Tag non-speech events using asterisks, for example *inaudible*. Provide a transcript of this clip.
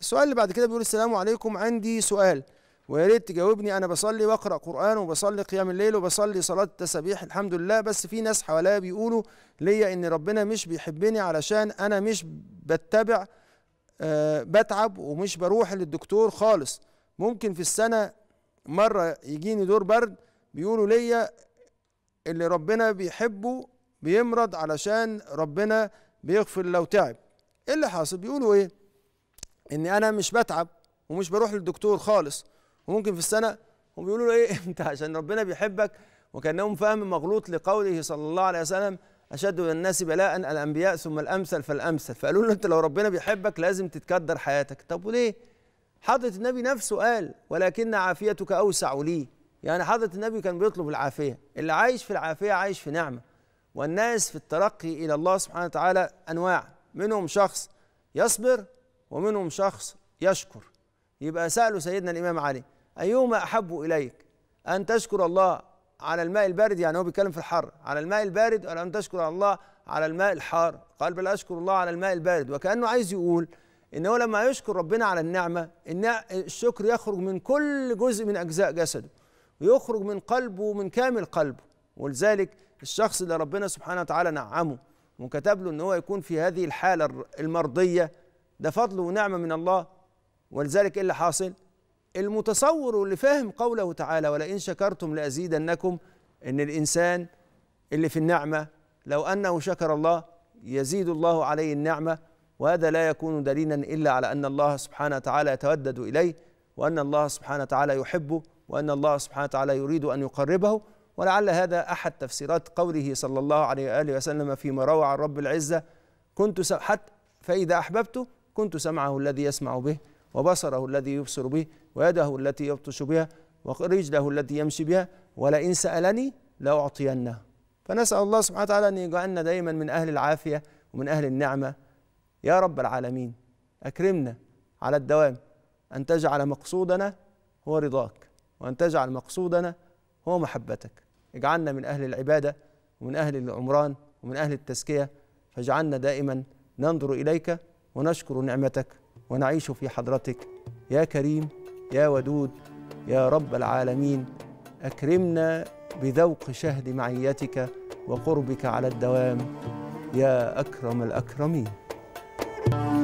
السؤال اللي بعد كده بيقول السلام عليكم عندي سؤال ويا ريت تجاوبني انا بصلي واقرا قران وبصلي قيام الليل وبصلي صلاه التسابيح الحمد لله بس في ناس حواليا بيقولوا ليا ان ربنا مش بيحبني علشان انا مش بتبع أه بتعب ومش بروح للدكتور خالص ممكن في السنه مره يجيني دور برد بيقولوا ليا اللي ربنا بيحبه بيمرض علشان ربنا بيغفر لو تعب ايه اللي حاصل بيقولوا ايه اني انا مش بتعب ومش بروح للدكتور خالص وممكن في السنه هم بيقولوا له ايه *laughs* انت عشان ربنا بيحبك وكانهم فهم مغلوط لقوله صلى الله عليه وسلم اشد الناس بلاء الانبياء ثم الامثل فالامثل فقالوا له انت لو ربنا بيحبك لازم تتكدر حياتك طب وليه حضره النبي نفسه قال ولكن عافيتك اوسع لي يعني حضره النبي كان بيطلب العافيه اللي عايش في العافيه عايش في نعمه والناس في الترقي الى الله سبحانه وتعالى انواع منهم شخص يصبر ومنهم شخص يشكر يبقى سأله سيدنا الإمام علي أيهما أحب إليك أن تشكر الله على الماء البارد يعني هو بيتكلم في الحر على الماء البارد ولا أن تشكر الله على الماء الحار قال بل أشكر الله على الماء البارد وكأنه عايز يقول إن هو لما يشكر ربنا على النعمة الشكر يخرج من كل جزء من أجزاء جسده ويخرج من قلبه ومن كامل قلبه ولذلك الشخص اللي ربنا سبحانه وتعالى نعمه وكتب له ان هو يكون في هذه الحاله المرضيه ده فضل ونعمة من الله ولذلك إيه اللي حاصل المتصور واللي فاهم قوله تعالى ولئن شكرتم لأزيدنكم إن الإنسان اللي في النعمة لو أنه شكر الله يزيد الله عليه النعمة وهذا لا يكون دليلا إلا على أن الله سبحانه وتعالى يتودد إليه وأن الله سبحانه وتعالى يحبه وأن الله سبحانه وتعالى يريد أن يقربه ولعل هذا أحد تفسيرات قوله صلى الله عليه وآله وسلم فيما روى عن رب العزة كنت حتى فإذا أحببته كنت سمعه الذي يسمع به وبصره الذي يبصر به ويده التي يبطش بها ورجله التي يمشي بها ولئن سألني لأعطينه فنسأل الله سبحانه وتعالى أن يجعلنا دايما من أهل العافية ومن أهل النعمة يا رب العالمين أكرمنا على الدوام أن تجعل مقصودنا هو رضاك وأن تجعل مقصودنا هو محبتك اجعلنا من أهل العبادة ومن أهل العمران ومن أهل التزكية فاجعلنا دائما ننظر إليك ونشكر نعمتك ونعيش في حضرتك يا كريم يا ودود يا رب العالمين اكرمنا بذوق شهد معيتك وقربك على الدوام يا اكرم الاكرمين thank you